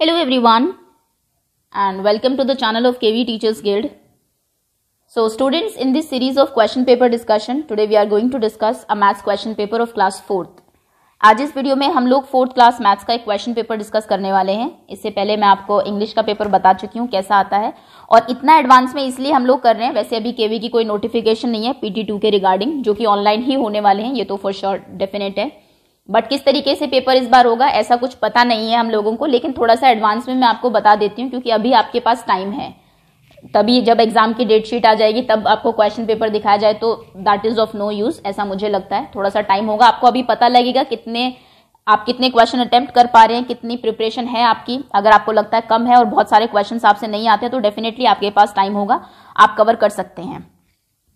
Hello everyone and welcome to the channel of KV teachers guild so students in this series of question paper discussion today we are going to discuss a maths question paper of class fourth आज इस video में हम लोग fourth class maths का एक question paper discuss करने वाले हैं इससे पहले मैं आपको इंग्लिश का पेपर बता चुकी हूँ कैसा आता है और इतना एडवांस में इसलिए हम लोग कर रहे हैं वैसे अभी केवी की कोई नोटिफिकेशन नहीं है पीटी के रिगार्डिंग जो कि ऑनलाइन ही होने वाले हैं ये तो फॉर श्योर डेफिनेट है बट किस तरीके से पेपर इस बार होगा ऐसा कुछ पता नहीं है हम लोगों को लेकिन थोड़ा सा एडवांस में मैं आपको बता देती हूँ क्योंकि अभी आपके पास टाइम है तभी जब एग्जाम की डेट शीट आ जाएगी तब आपको क्वेश्चन पेपर दिखाया जाए तो that is of no use ऐसा मुझे लगता है थोड़ा सा टाइम होगा आपको अभी पता लगेगा कितने आप कितने क्वेश्चन अटेम्प्ट कर पा रहे हैं कितनी प्रिपरेशन है आपकी अगर आपको लगता है कम है और बहुत सारे क्वेश्चन आपसे नहीं आते तो डेफिनेटली आपके पास टाइम होगा आप कवर कर सकते हैं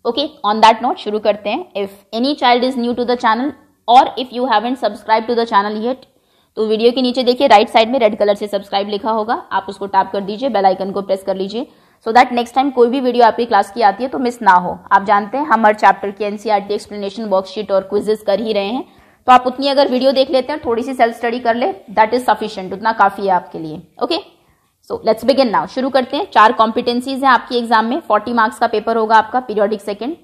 ओके ऑन दैट नोट शुरू करते हैं if any child is new to the channel और if you haven't subscribe to the channel yet तो वीडियो के नीचे देखिए राइट साइड में रेड कलर से सब्सक्राइब लिखा होगा आप उसको टैप कर दीजिए बेल आइकन को प्रेस कर लीजिए सो दैट नेक्स्ट टाइम कोई भी वीडियो आपकी क्लास की आती है तो मिस ना हो आप जानते हैं हम हर चैप्टर की एनसीआरटी एक्सप्लेनेशन वर्कशीट और क्विजेज कर ही रहे हैं तो आप उतनी अगर वीडियो देख लेते हैं थोड़ी सी सेल्फ स्टडी कर ले दैट इज सफिशियंट उतना काफी है आपके लिए okay so let's begin now शुरू करते हैं चार कॉम्पिटेंसीज हैं आपकी एग्जाम में फोर्टी मार्क्स का पेपर होगा आपका पीरियोडिक सेकेंड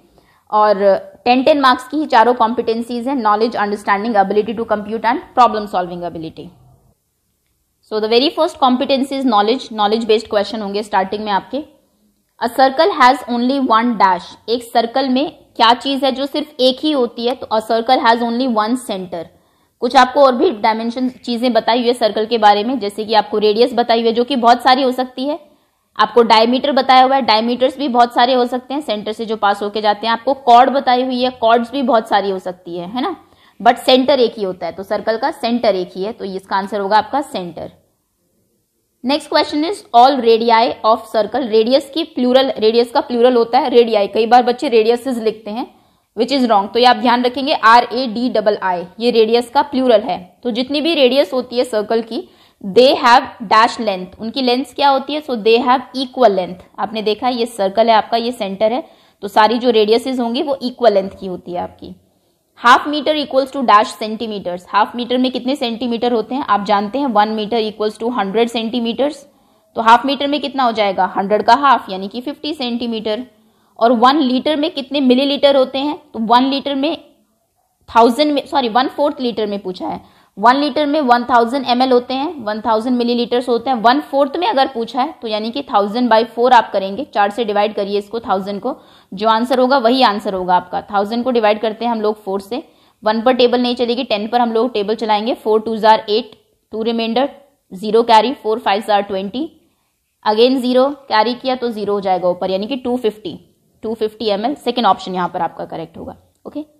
और टेन टेन मार्क्स की ही चारों कॉम्पिटेंसीज हैं knowledge understanding ability to compute and problem solving ability so the very first competency knowledge knowledge based question होंगे स्टार्टिंग में आपके a circle has only one dash एक circle में क्या चीज है जो सिर्फ एक ही होती है तो a circle has only one centre कुछ आपको और भी डायमेंशन चीजें बताई हुई है सर्कल के बारे में जैसे कि आपको रेडियस बताई हुई है जो कि बहुत सारी हो सकती है आपको डायमीटर बताया हुआ है डायमीटर्स भी बहुत सारे हो सकते हैं सेंटर से जो पास होके जाते हैं आपको कॉर्ड बताई हुई है कॉर्ड्स भी बहुत सारी हो सकती है है ना बट सेंटर एक ही होता है तो सर्कल का सेंटर एक ही है तो इसका आंसर होगा आपका centre next question is all radii of circle radius की प्लूरल रेडियस का प्लूरल होता है रेडियाई कई बार बच्चे रेडियस लिखते हैं विच इज रॉन्ग तो ये आप ध्यान रखेंगे R A D double I ये रेडियस का प्लूरल है तो जितनी भी रेडियस होती है सर्कल की दे हैव डैश लेंथ उनकी लेंथ क्या होती है so they have equal length आपने देखा ये सर्कल है आपका ये सेंटर है तो सारी जो रेडियसेज होंगी वो इक्वल लेंथ की होती है आपकी half metre equals to dash centimetres half metre में कितने सेंटीमीटर होते हैं आप जानते हैं one metre equals to hundred centimetres तो हाफ मीटर में कितना हो जाएगा हंड्रेड का हाफ यानी कि फिफ्टी सेंटीमीटर और वन लीटर में कितने मिलीलीटर होते हैं तो वन लीटर में थाउजेंड में सॉरी वन फोर्थ लीटर में पूछा है वन लीटर में वन थाउजेंड एम होते हैं वन थाउजेंड मिली लीटर्स होते हैं वन फोर्थ में अगर पूछा है तो यानी कि थाउजेंड बाई फोर आप करेंगे चार से डिवाइड करिए इसको थाउजेंड को जो आंसर होगा वही आंसर होगा आपका थाउजेंड को डिवाइड करते हैं हम लोग फोर से वन पर टेबल नहीं चलेगी टेन पर हम लोग टेबल चलाएंगे फोर टू जार eight two remainder zero carry four five जार ट्वेंटी अगेन जीरो कैरी किया तो जीरो हो जाएगा ऊपर यानी कि two fifty two fifty M L second option यहाँ पर आपका करेक्ट होगा ओके okay?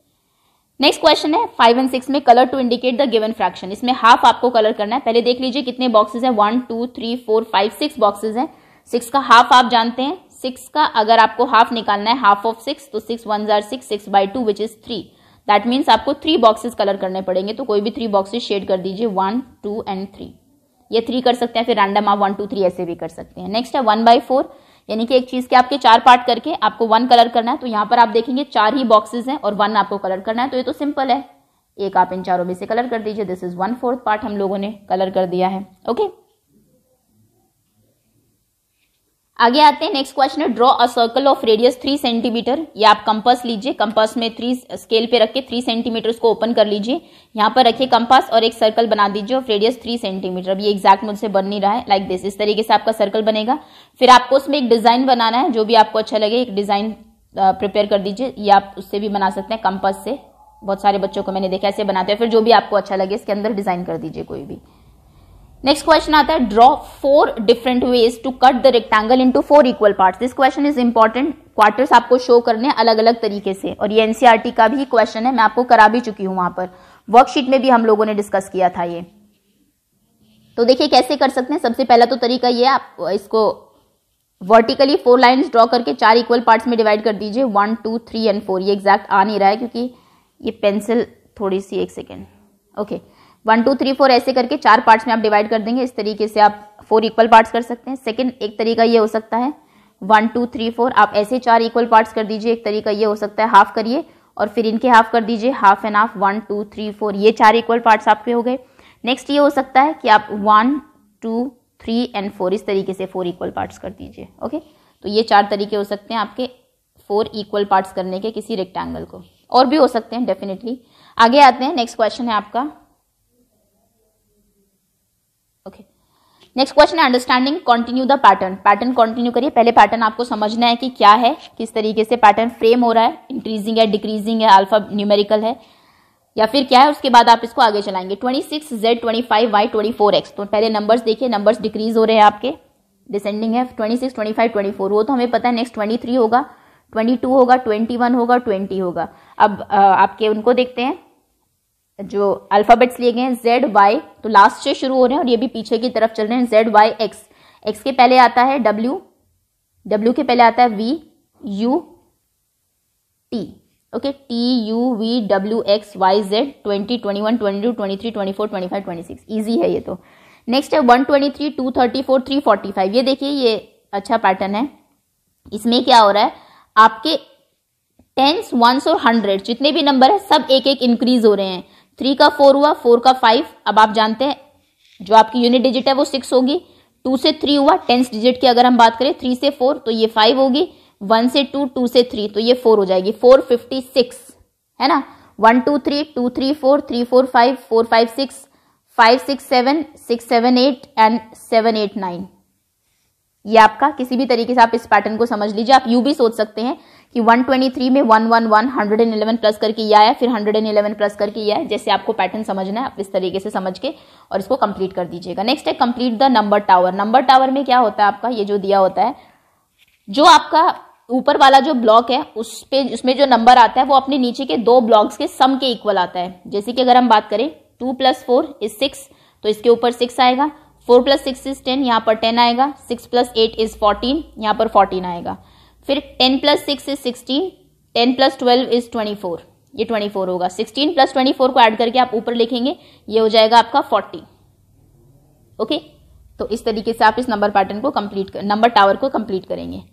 नेक्स्ट क्वेश्चन है फाइव एंड सिक्स में colour to indicate the given fraction इसमें हाफ आपको कलर करना है पहले देख लीजिए कितने बॉक्सेस हैं one two three four five six boxes हैं सिक्स का हाफ आप जानते हैं सिक्स का अगर आपको हाफ निकालना है हाफ ऑफ सिक्स तो सिक्स वन जार six six by two which is three that means आपको थ्री बॉक्सेस कलर करने पड़ेंगे तो कोई भी थ्री बॉक्सेज शेड कर दीजिए वन टू एंड थ्री ये थ्री कर सकते हैं फिर रैंडम आप वन टू थ्री ऐसे भी कर सकते हैं नेक्स्ट है वन बाई फोर यानी कि एक चीज़ के आपके चार पार्ट करके आपको वन कलर करना है तो यहाँ पर आप देखेंगे चार ही बॉक्सेज हैं और वन आपको कलर करना है तो ये तो सिंपल है एक आप इन चारों में से कलर कर दीजिए this is one fourth part हम लोगों ने कलर कर दिया है ओके okay? आगे आते हैं नेक्स्ट क्वेश्चन है draw a circle of radius three centimetre ये आप कंपास लीजिए कंपास में थ्री स्केल पे रख के थ्री सेंटीमीटर उसको ओपन कर लीजिए यहाँ पर रखिए कंपास और एक सर्कल बना दीजिए ऑफ रेडियस थ्री सेंटीमीटर अभी ये एग्जैक्ट मुझसे बन नहीं रहा है लाइक like दिस इस तरीके से आपका सर्कल बनेगा फिर आपको उसमें एक डिजाइन बनाना है जो भी आपको अच्छा लगे एक डिजाइन प्रिपेयर कर दीजिए ये आप उससे भी बना सकते हैं कंपास से बहुत सारे बच्चों को मैंने देखा ऐसे बनाते हैं फिर जो भी आपको अच्छा लगे इसके अंदर डिजाइन कर दीजिए कोई भी नेक्स्ट क्वेश्चन आता है draw four different ways to cut the rectangle into four equal parts this question is important quarters आपको शो करने अलग अलग तरीके से और ये एनसीआरटी e का भी क्वेश्चन है मैं आपको करा भी चुकी हूं वहां पर वर्कशीट में भी हम लोगों ने डिस्कस किया था ये तो देखिए कैसे कर सकते हैं सबसे पहला तो तरीका ये आप इसको वर्टिकली फोर लाइन ड्रॉ करके चार इक्वल पार्ट्स में डिवाइड कर दीजिए one two three and four ये एग्जैक्ट आ नहीं रहा है क्योंकि ये पेंसिल थोड़ी सी एक second okay okay. One two three four ऐसे करके चार पार्ट्स में आप डिवाइड कर देंगे इस तरीके से आप फोर इक्वल पार्ट्स कर सकते हैं सेकेंड एक तरीका ये हो सकता है वन टू थ्री फोर आप ऐसे चार इक्वल पार्ट्स कर दीजिए एक तरीका ये हो सकता है हाफ करिए और फिर इनके हाफ कर दीजिए half and half one two three four ये चार इक्वल पार्ट्स आपके हो गए नेक्स्ट ये हो सकता है कि आप one two three and four इस तरीके से फोर इक्वल पार्ट्स कर दीजिए ओके तो ये चार तरीके हो सकते हैं आपके फोर इक्वल पार्ट्स करने के किसी रेक्टेंगल को और भी हो सकते हैं डेफिनेटली आगे आते हैं नेक्स्ट क्वेश्चन है आपका next question understanding continue the pattern pattern continue करिए पहले पैटर्न आपको समझना है कि क्या है किस तरीके से पैटर्न फ्रेम हो रहा है इंक्रीजिंग है डिक्रीजिंग है अल्फा न्यूमेरिकल है या फिर क्या है उसके बाद आप इसको आगे चलाएंगे twenty six Z twenty five Y twenty four X तो पहले नंबर्स देखिए नंबर्स डिक्रीज हो रहे हैं आपके डिसेंडिंग है twenty six twenty five twenty four वो तो हमें पता है नेक्स्ट ट्वेंटी थ्री होगा ट्वेंटी टू होगा ट्वेंटी वन होगा ट्वेंटी होगा अब आपके उनको देखते हैं जो अल्फ़ाबेट्स लिए गए हैं जेड वाई तो लास्ट से शुरू हो रहे हैं और ये भी पीछे की तरफ चल रहे हैं जेड वाई एक्स एक्स के पहले आता है डब्ल्यू डब्ल्यू के पहले आता है V U T okay T U V W X Y Z twenty twenty one twenty two twenty three twenty four twenty five twenty six easy है ये तो नेक्स्ट है one twenty three two thirty four three forty five ये देखिए ये अच्छा pattern है इसमें क्या हो रहा है आपके टेंस वंस और हंड्रेड जितने भी नंबर है सब एक एक इंक्रीज हो रहे हैं थ्री का फोर हुआ फोर का फाइव अब आप जानते हैं जो आपकी यूनिट डिजिट है वो सिक्स होगी टू से थ्री हुआ टेंथ डिजिट की अगर हम बात करें थ्री से फोर तो ये फाइव होगी वन से टू टू से थ्री तो ये फोर हो जाएगी फोर फिफ्टी सिक्स है ना one two three two three four three four five four five six five six seven six seven eight and seven eight nine ये आपका किसी भी तरीके से आप इस पैटर्न को समझ लीजिए आप यू भी सोच सकते हैं कि 123 में 111 111 प्लस करके ये आया फिर 111 प्लस करके ये आया जैसे आपको पैटर्न समझना है आप इस तरीके से समझ के और इसको कंप्लीट कर दीजिएगा नेक्स्ट है complete the number tower number tower में क्या होता है आपका ये जो दिया होता है जो आपका ऊपर वाला जो ब्लॉक है उस पे उसमें जो नंबर आता है वो अपने नीचे के दो ब्लॉक्स के सम के इक्वल आता है जैसे कि अगर हम बात करें two plus four is six तो इसके ऊपर सिक्स आएगा four plus six is ten यहाँ पर टेन आएगा six plus eight is fourteen यहाँ पर फोर्टीन आएगा फिर ten plus six is sixteen ten plus twelve is twenty four ये ट्वेंटी फोर होगा सिक्सटीन प्लस ट्वेंटी फोर को ऐड करके आप ऊपर लिखेंगे ये हो जाएगा आपका फोर्टी ओके okay? तो इस तरीके से आप इस नंबर पैटर्न को कंप्लीट नंबर टावर को कंप्लीट करेंगे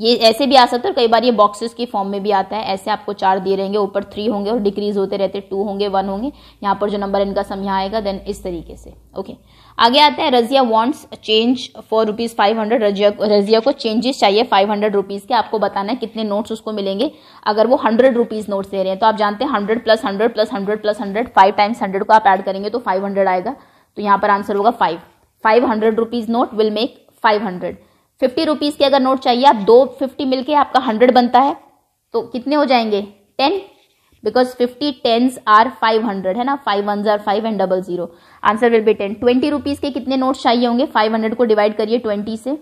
ये ऐसे भी आ सकता है कई बार ये बॉक्सेस के फॉर्म में भी आता है ऐसे आपको चार दिए रहेंगे ऊपर थ्री होंगे और डिक्रीज होते रहते टू होंगे वन होंगे यहाँ पर जो नंबर इनका सम आएगा देन इस तरीके से ओके आगे आता है Razia wants change for rupees five hundred Razia Razia को चेंजेस चाहिए फाइव हंड्रेड रुपीज़ के आपको बताना है कितने नोट्स उसको मिलेंगे अगर वो हंड्रेड रुपीज़ नोट्स दे रहे हैं तो आप जानते हैं hundred plus hundred plus hundred plus hundred five times hundred को आप एड करेंगे तो फाइव हंड्रेड आएगा तो यहाँ पर आंसर होगा five five hundred rupees note will make five hundred fifty rupees के अगर नोट चाहिए आप दो फिफ्टी मिलके आपका हंड्रेड बनता है तो कितने हो जाएंगे ten because fifty tens are five hundred है ना फाइव वन जार five and double zero answer will be ten twenty rupees के कितने नोट्स चाहिए होंगे फाइव हंड्रेड को डिवाइड करिए ट्वेंटी से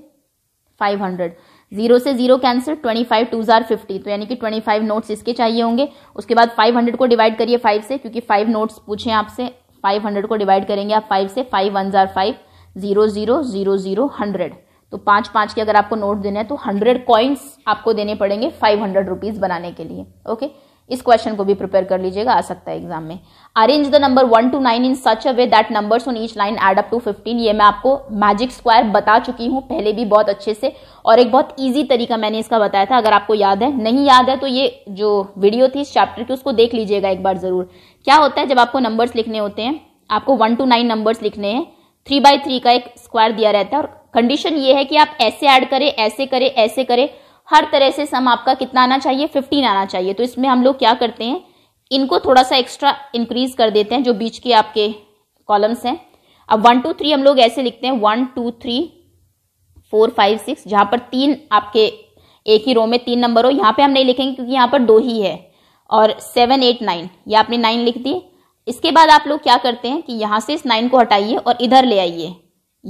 फाइव हंड्रेड जीरो से zero cancel twenty five two जार फिफ्टी तो यानी कि ट्वेंटी फाइव नोट्स इसके चाहिए होंगे उसके बाद फाइव हंड्रेड को डिवाइड करिए फाइव से क्योंकि फाइव नोट्स पूछे आपसे फाइव हंड्रेड को डिवाइड करेंगे आप फाइव से फाइव वन जार five zero zero zero zero hundred तो पाँच पाँच के अगर आपको नोट देने हैं तो हंड्रेड कॉइन्स आपको देने पड़ेंगे फाइव हंड्रेड रुपीज़ बनाने के लिए ओके इस क्वेश्चन को भी प्रिपेयर कर लीजिएगा आ सकता है एग्जाम में arrange the number one two nine in such a way that number on each line add up to fifteen ये मैं आपको मैजिक स्क्वायर बता चुकी हूँ पहले भी बहुत अच्छे से और एक बहुत ईजी तरीका मैंने इसका बताया था अगर आपको याद है नहीं याद है तो ये जो वीडियो थी इस चैप्टर की उसको देख लीजिएगा एक बार ज़रूर क्या होता है जब आपको नंबर्स लिखने होते हैं आपको वन टू नाइन नंबर्स लिखने हैं थ्री बाई थ्री का एक स्क्वायर दिया रहता है और कंडीशन ये है कि आप ऐसे ऐड करें ऐसे करें ऐसे करें हर तरह से सम आपका कितना आना चाहिए फिफ्टीन आना चाहिए तो इसमें हम लोग क्या करते हैं इनको थोड़ा सा एक्स्ट्रा इंक्रीज कर देते हैं जो बीच के आपके कॉलम्स हैं अब वन टू थ्री हम लोग ऐसे लिखते हैं one two three four five six जहाँ पर तीन आपके एक ही रो में तीन नंबर हो यहाँ पे हम नहीं लिखेंगे क्योंकि यहाँ पर दो ही है और सेवन एट नाइन ये आपने नाइन लिख दी इसके बाद आप लोग क्या करते हैं कि यहाँ से इस नाइन को हटाइए और इधर ले आइए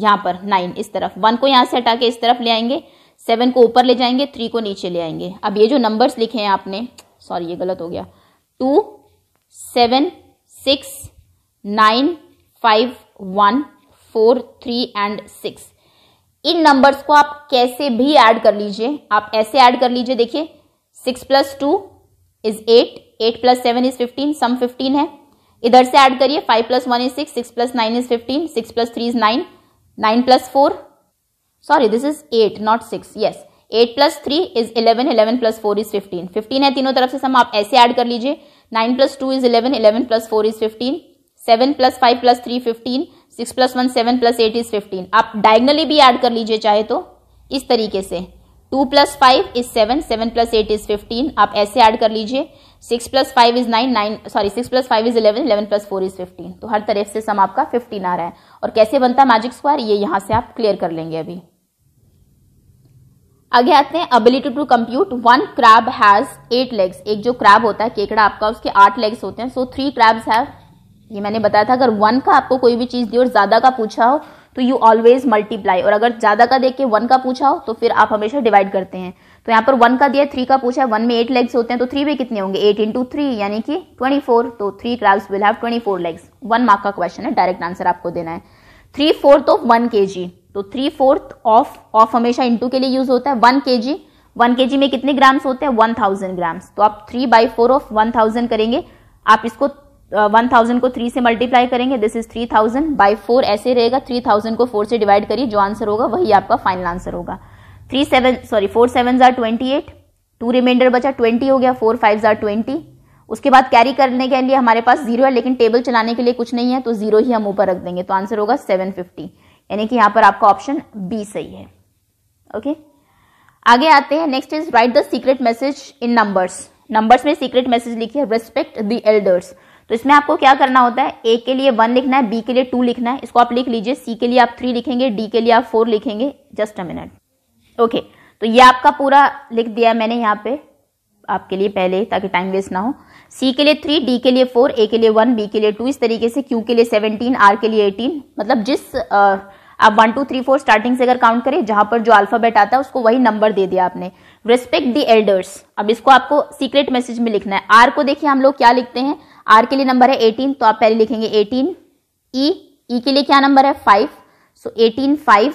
यहाँ पर नाइन इस तरफ वन को यहाँ से हटा के इस तरफ ले आएंगे सेवन को ऊपर ले जाएंगे थ्री को नीचे ले आएंगे अब ये जो नंबर्स लिखे हैं आपने सॉरी ये गलत हो गया two seven six nine five one four three and six इन नंबर्स को आप कैसे भी ऐड कर लीजिए आप ऐसे ऐड कर लीजिए देखिए six plus two is eight eight plus seven is fifteen sum fifteen है इधर से ऐड करिए five plus one is six six plus nine is fifteen six plus three is nine 9 plus 4 sorry this is 8 not 6 yes 8 plus 3 is 11 11 plus 4 is 15 15 है तीनों तरफ से सम आप ऐसे ऐड कर लीजिए 9 plus 2 is 11 11 plus 4 is 15 7 plus 5 plus 3 15 6 plus 1 7 plus 8 is 15 आप diagonally भी ऐड कर लीजिए चाहे तो इस तरीके से 2 plus 5 is 7 7 plus 8 is 15 आप ऐसे ऐड कर लीजिए six plus five is nine nine sorry six plus five is eleven eleven plus four is fifteen तो हर तरफ से सम आपका फिफ्टीन आ रहा है और कैसे बनता है मैजिक स्क्वायर ये यहाँ से आप क्लियर कर लेंगे अभी आगे आते हैं ability to compute one crab has eight legs एक जो क्रैब होता है केकड़ा आपका उसके आठ लेग्स होते हैं सो थ्री क्रैब्स हैव ये मैंने बताया था अगर वन का आपको कोई भी चीज़ दी और ज़्यादा का पूछा हो तो यू ऑलवेज मल्टीप्लाई और अगर ज़्यादा का देख के वन का पूछा हो तो फिर आप हमेशा डिवाइड करते हैं तो यहाँ पर वन का दिया थ्री का पूछा है वन में एट लेग्स होते हैं तो थ्री में कितने होंगे एट इंटू थ्री यानी कि ट्वेंटी फोर तो three crabs will have twenty four legs one mark का क्वेश्चन है डायरेक्ट आंसर आपको देना है three fourth of one K G तो थ्री फोर्थ ऑफ ऑफ हमेशा इंटू के लिए यूज होता है वन के जी वन के जी में कितने ग्राम्स होते हैं वन थाउजेंड ग्राम्स तो आप three by four of one thousand करेंगे आप इसको वन uh, थाउजेंड को थ्री से मल्टीप्लाई करेंगे this is three thousand by four ऐसे रहेगा थ्री थाउजेंड को फोर से डिवाइड करिए जो आंसर होगा वही आपका फाइनल आंसर होगा three seven sorry four seven जार ट्वेंटी एट टू रिमाइंडर बचा ट्वेंटी हो गया फोर फाइव जार ट्वेंटी उसके बाद कैरी करने के लिए हमारे पास जीरो है लेकिन टेबल चलाने के लिए कुछ नहीं है तो जीरो ही हम ऊपर रख देंगे तो आंसर होगा सेवन फिफ्टी यानी कि यहाँ पर आपका ऑप्शन बी सही है ओके okay? आगे आते हैं next is write the secret message in numbers numbers में सीक्रेट मैसेज है रेस्पेक्ट द एल्डर्स तो इसमें आपको क्या करना होता है ए के लिए वन लिखना है बी के लिए टू लिखना है इसको आप लिख लीजिए सी के लिए आप थ्री लिखेंगे डी के लिए आप फोर लिखेंगे जस्ट अ मिनट ओके तो ये आपका पूरा लिख दिया मैंने यहाँ पे आपके लिए पहले ताकि टाइम वेस्ट ना हो सी के लिए थ्री डी के लिए फोर ए के लिए वन बी के लिए टू इस तरीके से क्यू के लिए सेवनटीन आर के लिए एटीन मतलब जिस आप one two three four starting से अगर काउंट करें जहां पर जो अल्फाबेट आता है उसको वही नंबर दे दिया आपने रिस्पेक्ट दी एल्डर्स अब इसको आपको सीक्रेट मैसेज में लिखना है आर को देखिए हम लोग क्या लिखते हैं आर के लिए नंबर है एटीन तो आप पहले लिखेंगे एटीन ई ई के लिए क्या नंबर है five so eighteen five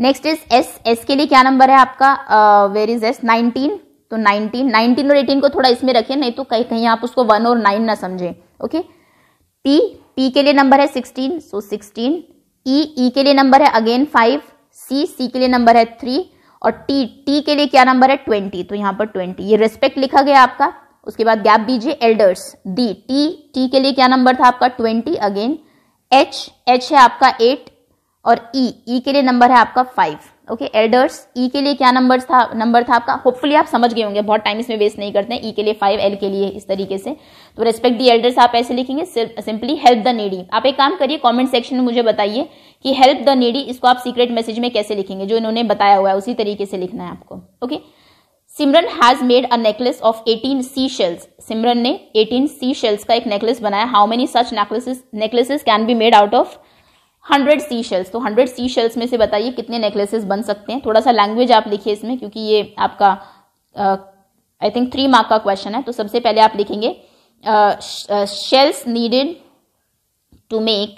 next is S S के लिए क्या नंबर है आपका वेर इज एस नाइनटीन तो नाइनटीन नाइनटीन और एटीन को थोड़ा इसमें रखें नहीं तो कहीं कहीं आप उसको वन और नाइन ना समझें ओके पी पी के लिए नंबर है सिक्सटीन सो सिक्सटीन ई ई के लिए नंबर है अगेन फाइव सी सी के लिए नंबर है थ्री और टी टी के लिए क्या नंबर है ट्वेंटी तो यहाँ पर ट्वेंटी ये रेस्पेक्ट लिखा गया आपका उसके बाद गैप दीजिए एल्डर्स डी टी टी के लिए क्या नंबर था आपका ट्वेंटी अगेन एच एच है आपका एट और ई e, ई e के लिए नंबर है आपका फाइव ओके एल्डर्स ई के लिए क्या नंबर था नंबर था आपका होपफुली आप समझ गए होंगे बहुत टाइम इसमें वेस्ट नहीं करते हैं ई e के लिए फाइव एल के लिए इस तरीके से तो रेस्पेक्ट दी एल्डर्स आप ऐसे लिखेंगे सिंपली हेल्प द नेडी आप एक काम करिए कमेंट सेक्शन में मुझे बताइए कि हेल्प द नेडी इसको आप सीक्रेट मैसेज में कैसे लिखेंगे जो इन्होंने बताया हुआ है उसी तरीके से लिखना है आपको okay Simran has made a necklace of 18 sea shells Simran ने 18 सी शेल्स का एक नेकलेस बनाया how many such necklaces necklaces can be made out of hundred sea shells तो हंड्रेड सी शेल्स में से बताइए कितने नेकलेसेस बन सकते हैं थोड़ा सा लैंग्वेज आप लिखिए इसमें क्योंकि ये आपका आई थिंक थ्री मार्क का क्वेश्चन है तो सबसे पहले आप लिखेंगे शेल्स नीडेड टू मेक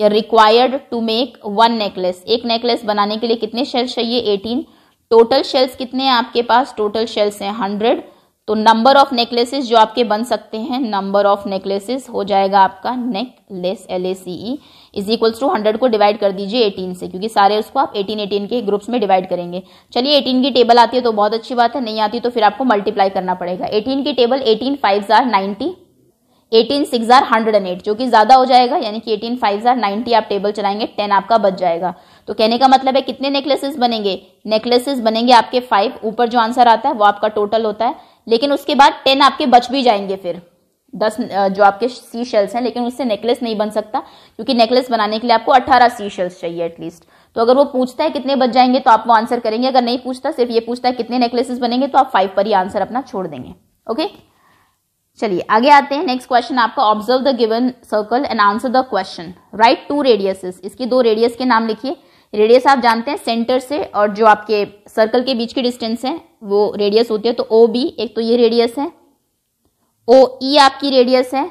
या required to make one necklace एक नेकलेस बनाने के लिए कितने शेल्स चाहिए एटीन टोटल शेल्स कितने हैं आपके पास टोटल शेल्स हैं हंड्रेड तो नंबर ऑफ नेकलेसेस जो आपके बन सकते हैं नंबर ऑफ नेकलेसेस हो जाएगा आपका necklace L A C E is equals to hundred को डिवाइड कर दीजिए एटीन से क्योंकि सारे उसको आप एटीन एटीन के ग्रुप्स में डिवाइड करेंगे चलिए एटीन की टेबल आती है तो बहुत अच्छी बात है नहीं आती तो फिर आपको मल्टीप्लाई करना पड़ेगा एटीन की table eighteen five are ninety eighteen six are hundred and eight जो कि ज़्यादा हो जाएगा यानी कि एटीन फाइव आर नाइनटी आप टेबल चलाएंगे टेन आपका बच जाएगा तो कहने का मतलब है कितने नेकलेसेस बनेंगे नेकलेसेस बनेंगे आपके फाइव ऊपर जो आंसर आता है वो आपका टोटल होता है लेकिन उसके बाद टेन आपके बच भी जाएंगे फिर दस जो आपके सी शेल्स हैं लेकिन उससे नेकलेस नहीं बन सकता क्योंकि नेकलेस बनाने के लिए आपको अट्ठारह सी शेल्स चाहिए एटलीस्ट तो अगर वो पूछता है कितने बच जाएंगे तो आप वो आंसर करेंगे अगर नहीं पूछता सिर्फ ये पूछता है कितने नेकलेसेस बनेंगे तो आप फाइव पर ही आंसर अपना छोड़ देंगे ओके चलिए आगे आते हैं नेक्स्ट क्वेश्चन आपका observe the given circle and answer the question write two radius इसके दो रेडियस के नाम लिखिए रेडियस आप जानते हैं सेंटर से और जो आपके सर्कल के बीच की डिस्टेंस है वो रेडियस होती है तो ओ बी एक तो ये रेडियस है ओ ई e आपकी रेडियस है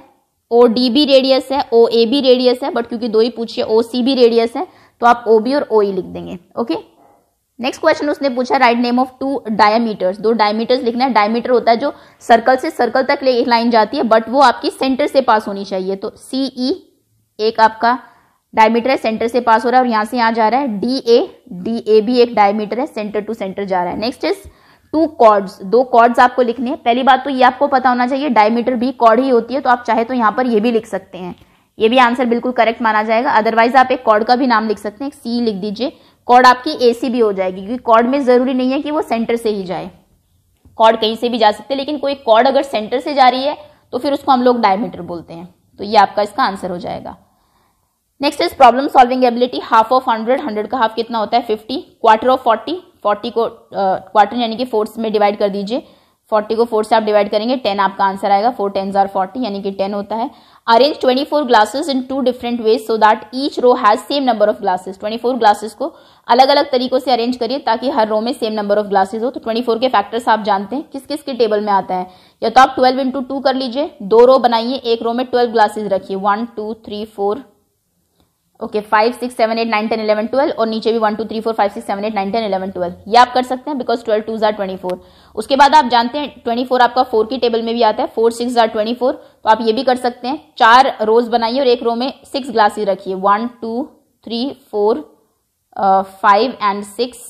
ओ डी भी रेडियस है ओ ए भी रेडियस है बट क्योंकि दो ही पूछिए ओ सी भी रेडियस है तो आप ओ बी और ओ ई e लिख देंगे ओके नेक्स्ट क्वेश्चन उसने पूछा write name of two diameters दो डायमीटर्स लिखना है डायमीटर होता है जो सर्कल से सर्कल तक लाइन जाती है बट वो आपकी सेंटर से पास होनी चाहिए तो सी ई e, एक आपका डायमीटर है सेंटर से पास हो रहा है और यहाँ से यहाँ जा रहा है डी ए डी ए भी एक डायमीटर है सेंटर टू सेंटर जा रहा है नेक्स्ट इज टू कॉर्ड्स दो कॉर्ड्स आपको लिखने हैं पहली बात तो ये आपको पता होना चाहिए डायमीटर भी कॉर्ड ही होती है तो आप चाहे तो यहाँ पर ये भी लिख सकते हैं ये भी आंसर बिल्कुल करेक्ट माना जाएगा अदरवाइज आप एक कॉर्ड का भी नाम लिख सकते हैं सी लिख दीजिए कॉर्ड आपकी ए सी भी हो जाएगी क्योंकि कॉर्ड में ज़रूरी नहीं है कि वो सेंटर से ही जाए कॉर्ड कहीं से भी जा सकते हैं लेकिन कोई कॉर्ड अगर सेंटर से जा रही है तो फिर उसको हम लोग डायमीटर बोलते हैं तो ये आपका इसका आंसर हो जाएगा next is problem solving ability half of hundred hundred का हाफ कितना होता है fifty quarter of forty forty को क्वार्टर यानी कि फोर्थ में डिवाइड कर दीजिए फोर्टी को फोर्थ से आप डिवाइड करेंगे टेन आपका आंसर आएगा फोर टेन आर फोर्टी यानी कि टेन होता है arrange twenty four glasses in two different ways so that each row has same number of glasses twenty four glasses को अलग अलग तरीकों से अरेंज करिए ताकि हर रो में सेम नंबर ऑफ ग्लासेस हो तो ट्वेंटी फोर के फैक्टर्स आप जानते हैं किस किस के टेबल में आता है या तो आप ट्वेल्व इंटू टू कर लीजिए दो रो बनाइए एक रो में ट्वेल्व ग्लासेज रखिए one two three four okay five six seven eight nine ten eleven twelve और नीचे भी one two three four five six seven eight nine ten eleven twelve ये आप कर सकते हैं बिकॉज ट्वेल्व टू जार ट्वेंटी फोर उसके बाद आप जानते हैं ट्वेंटी फोर आपका फोर की टेबल में भी आता है फोर सिक्स जार ट्वेंटी फोर तो आप ये भी कर सकते हैं चार रोज बनाइए और एक रो में सिक्स ग्लासेस रखिए one two three four five and six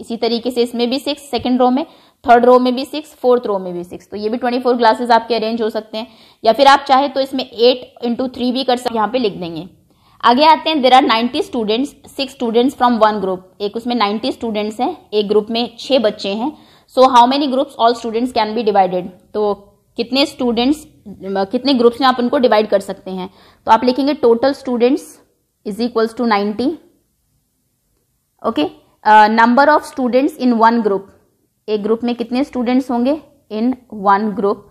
इसी तरीके से इसमें भी सिक्स सेकेंड रो में थर्ड रो में भी सिक्स फोर्थ रो में भी सिक्स तो ये भी ट्वेंटी फोर ग्लासेस आपके अरेंज हो सकते हैं या फिर आप चाहे तो इसमें एट इंटू थ्री भी कर सकते यहाँ पे लिख देंगे आगे आते हैं there are ninety students six students from one group एक उसमें नाइन्टी स्टूडेंट्स हैं एक ग्रुप में छः बच्चे हैं so how many groups all students can be divided तो कितने स्टूडेंट्स कितने ग्रुप्स में आप उनको डिवाइड कर सकते हैं तो आप लिखेंगे total students is equals to ninety okay number of students in one group एक ग्रुप में कितने स्टूडेंट्स होंगे in one group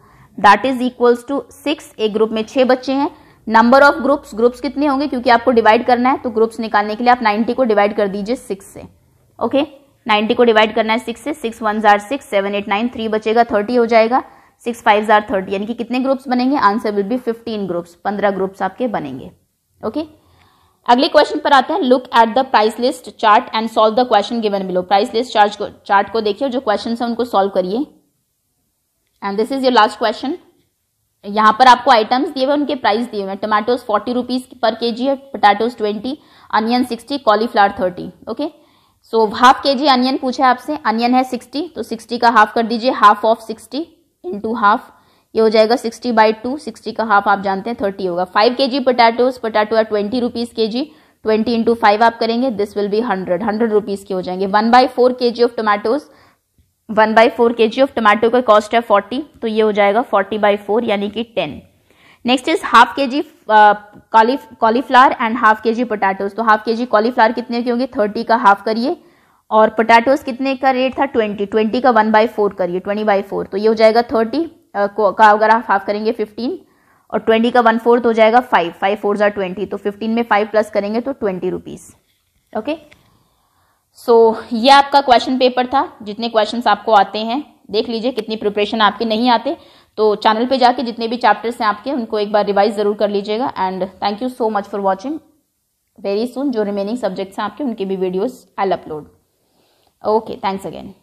that is equals to six एक ग्रुप में छः बच्चे हैं नंबर ऑफ ग्रुप्स ग्रुप्स कितने होंगे क्योंकि आपको डिवाइड करना है तो ग्रुप्स निकालने के लिए आप 90 को डिवाइड कर दीजिए सिक्स से ओके 90 को डिवाइड करना है सिक्स से सिक्स वन जार six seven eight nine three बचेगा थर्टी हो जाएगा सिक्स फाइव जार थर्टी यानी कि कितने ग्रुप्स बनेंगे answer will be fifteen groups पंद्रह ग्रुप्स आपके बनेंगे ओके okay? अगले क्वेश्चन पर आते हैं look at the price list chart and solve the question given below price list chart को चार्ट को देखिए जो क्वेश्चन है उनको सॉल्व करिए and this is your last question यहाँ पर आपको आइटम्स दिए हुए उनके प्राइस दिए हुए हैं tomatoes forty rupees per K G है potatoes twenty onion sixty cauliflower thirty okay so half K G onion पूछा आपसे अनियन है सिक्सटी तो सिक्सटी का हाफ कर दीजिए half of sixty into half ये हो जाएगा सिक्सटी बाई टू सिक्सटी का हाफ आप जानते हैं थर्टी होगा five K G potatoes potato है twenty rupees K G twenty into five आप करेंगे this will be hundred hundred rupees के हो जाएंगे one by four K G of tomatoes one by four K G of tomato का cost है forty तो ये हो जाएगा फोर्टी बाई फोर यानी कि ten next is half K ji cauliflower and half K ji potatoes तो half K जी cauliflower कितने के होंगे थर्टी का हाफ करिए और पोटैटोज कितने का रेट था ट्वेंटी ट्वेंटी का वन बाई फोर करिए ट्वेंटी बाई फोर तो ये हो जाएगा थर्टी का अगर आप हाफ करेंगे फिफ्टीन और ट्वेंटी का वन फोर्थ तो हो जाएगा फाइव फाइव फोर ज़ार ट्वेंटी तो फिफ्टीन में फाइव प्लस करेंगे तो twenty rupees okay okay? So so, ये आपका क्वेश्चन पेपर था जितने क्वेश्चंस आपको आते हैं देख लीजिए कितनी प्रिपरेशन आपके नहीं आते तो चैनल पे जाके जितने भी चैप्टर्स हैं आपके उनको एक बार रिवाइज ज़रूर कर लीजिएगा and thank you so much for watching very soon जो रिमेनिंग सब्जेक्ट्स हैं आपके उनके भी videos I upload okay thanks again